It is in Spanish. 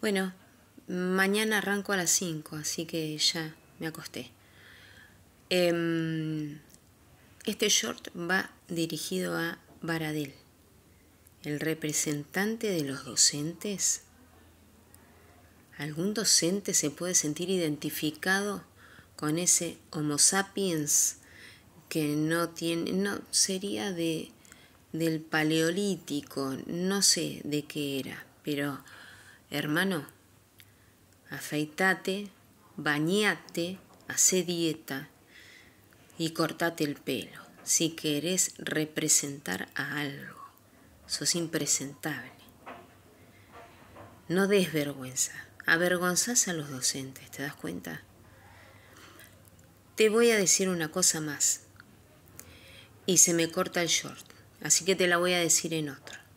Bueno, mañana arranco a las 5, así que ya me acosté. Em, este short va dirigido a Baradel, el representante de los docentes. ¿Algún docente se puede sentir identificado con ese Homo sapiens que no tiene, no, sería de, del paleolítico, no sé de qué era, pero hermano, afeitate, bañate, hace dieta y cortate el pelo si querés representar a algo. Sos impresentable. No des vergüenza. Avergonzás a los docentes, ¿te das cuenta? Te voy a decir una cosa más. Y se me corta el short, así que te la voy a decir en otro.